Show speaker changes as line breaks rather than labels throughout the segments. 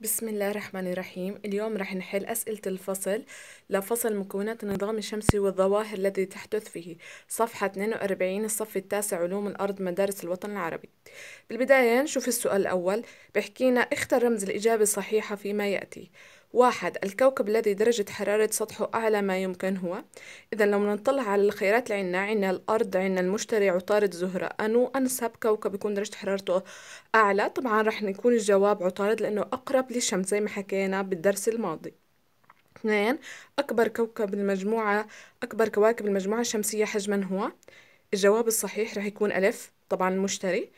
بسم الله الرحمن الرحيم اليوم رح نحل أسئلة الفصل لفصل مكونات النظام الشمسي والظواهر التي تحدث فيه صفحة 42 الصف التاسع علوم الأرض مدارس الوطن العربي بالبداية نشوف السؤال الأول بحكينا اختر رمز الإجابة الصحيحة فيما يأتي واحد الكوكب الذي درجة حرارة سطحه أعلى ما يمكن هو إذا لو نطلع على الخيارات اللي عنا عنا الأرض عنا المشتري عطارد زهرة أنو أنسب كوكب يكون درجة حرارته أعلى طبعا رح يكون الجواب عطارد لأنه أقرب للشمس زي ما حكينا بالدرس الماضي اثنين أكبر كوكب المجموعة أكبر كواكب المجموعة الشمسية حجما هو الجواب الصحيح رح يكون ألف طبعا المشتري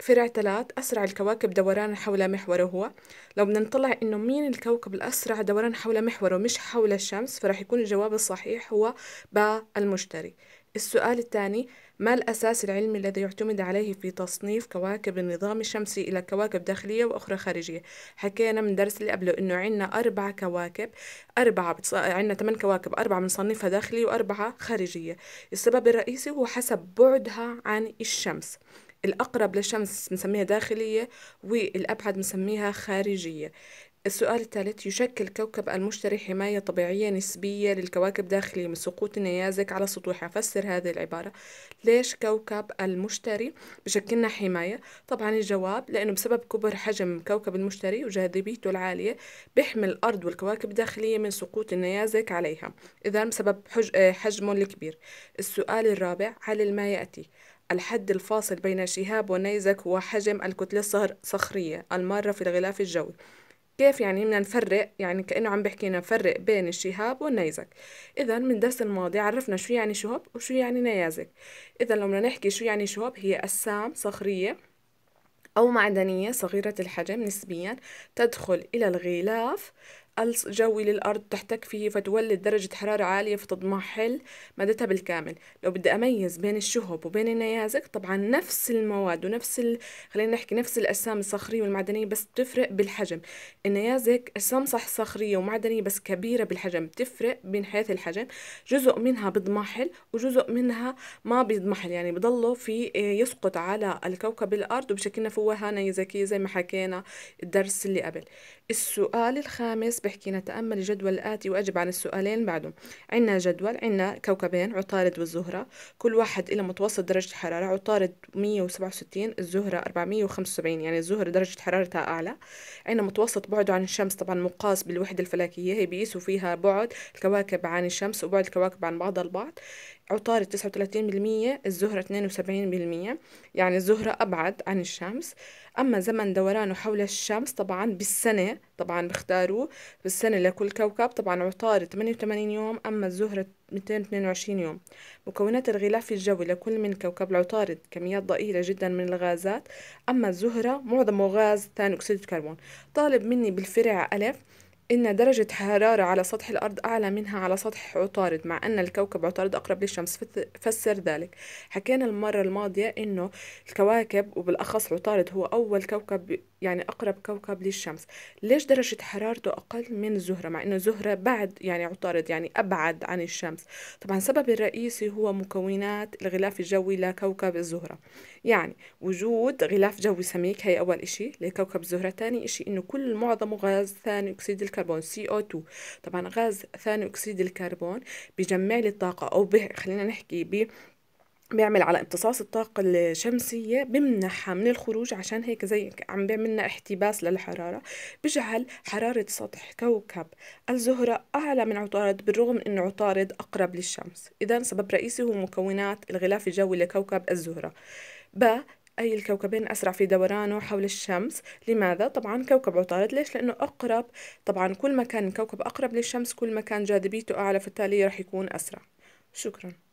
فرع ثلاث أسرع الكواكب دوران حول محوره هو لو بدنا نطلع إنه مين الكوكب الأسرع دوران حول محوره مش حول الشمس فرح يكون الجواب الصحيح هو باء المشتري السؤال الثاني ما الأساس العلمي الذي يعتمد عليه في تصنيف كواكب النظام الشمسي إلى كواكب داخلية وأخرى خارجية حكينا من درس اللي قبله إنه عندنا أربع كواكب أربعة بتص... عندنا ثمان كواكب أربعة بنصنفها داخلي وأربعة خارجية السبب الرئيسي هو حسب بعدها عن الشمس الأقرب للشمس بنسميها داخلية والأبعد بنسميها خارجية السؤال الثالث يشكل كوكب المشتري حماية طبيعية نسبية للكواكب داخلية من سقوط النيازك على سطوحها فسر هذه العبارة ليش كوكب المشتري بشكلنا حماية طبعا الجواب لأنه بسبب كبر حجم كوكب المشتري وجاذبيته العالية بيحمي الأرض والكواكب الداخلية من سقوط النيازك عليها إذا بسبب حجمه الكبير السؤال الرابع على ما يأتي الحد الفاصل بين شهاب ونيزك هو حجم الكتلة الصخرية المارة في الغلاف الجوي كيف يعني بدنا نفرق يعني كأنه عم بحكينا نفرق بين الشهاب والنيزك إذا من الدرس الماضي عرفنا شو يعني شهب وشو يعني نيازك إذا لو بدنا نحكي شو يعني شهب هي أجسام صخرية أو معدنية صغيرة الحجم نسبيا تدخل إلى الغلاف قلص جوي للأرض تحتك فيه فتولد درجة حرارة عالية فتضمحل مادتها بالكامل لو بدي أميز بين الشهب وبين النيازك طبعا نفس المواد ونفس ال... خلينا نحكي نفس الأجسام الصخرية والمعدنية بس بتفرق بالحجم النيازك أجسام صح صخرية ومعدنية بس كبيرة بالحجم بتفرق من حيث الحجم جزء منها بضمحل وجزء منها ما بيضمحل يعني بضله في آه، يسقط على الكوكب الأرض وبشكلنا فوهة نيزكية زي ما حكينا الدرس اللي قبل السؤال الخامس بحكي نتأمل الجدول الآتي وأجب عن السؤالين بعدهم عندنا جدول عندنا كوكبين عطارد والزهرة كل واحد له متوسط درجة حرارة عطارد 167 الزهرة 475 يعني الزهرة درجة حرارتها أعلى عندنا متوسط بعده عن الشمس طبعا مقاس بالوحدة الفلكية هي بيقيسوا فيها بعد الكواكب عن الشمس وبعد الكواكب عن بعضها البعض عطارد 39% الزهرة 72% يعني الزهرة أبعد عن الشمس أما زمن دورانه حول الشمس طبعا بالسنة طبعا بختاروه بالسنة لكل كوكب طبعا عطارد 88 يوم أما الزهرة 222 يوم مكونات الغلاف الجوي لكل من كوكب العطارد كميات ضئيلة جدا من الغازات أما الزهرة معظمه غاز ثاني أكسيد الكربون طالب مني بالفرع ألف إن درجة حرارة على سطح الأرض أعلى منها على سطح عطارد مع أن الكوكب عطارد أقرب للشمس فسر ذلك حكينا المرة الماضية إنه الكواكب وبالأخص عطارد هو أول كوكب يعني أقرب كوكب للشمس ليش درجة حرارته أقل من الزهرة مع أنه الزهرة بعد يعني عطارد يعني أبعد عن الشمس طبعا السبب الرئيسي هو مكونات الغلاف الجوي لكوكب الزهرة يعني وجود غلاف جوي سميك هي أول إشي لكوكب الزهرة ثاني إشي أنه كل معظمه غاز ثاني أكسيد الكربون CO2 طبعا غاز ثاني أكسيد الكربون بجمع لي الطاقة أو خلينا نحكي ب بيعمل على امتصاص الطاقة الشمسية بمنحها من الخروج عشان هيك زي عم بيعمل لنا احتباس للحرارة بجعل حرارة سطح كوكب الزهرة أعلى من عطارد بالرغم من أنه عطارد أقرب للشمس إذا سبب رئيسي هو مكونات الغلاف الجوي لكوكب الزهرة ب أي الكوكبين أسرع في دورانه حول الشمس لماذا؟ طبعا كوكب عطارد ليش؟ لأنه أقرب طبعا كل ما كان كوكب أقرب للشمس كل ما كان جاذبيته أعلى فبالتالي رح يكون أسرع شكراً